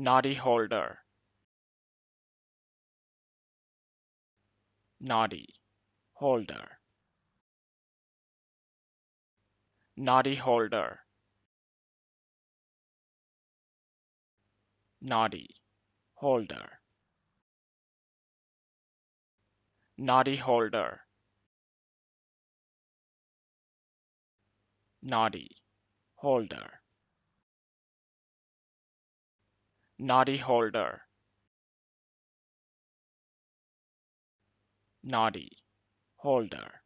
Naughty Holder. Naughty Holder. Naughty Holder. Naughty Holder. Naughty Holder. Noddy Holder. Naughty Holder. Naughty Holder.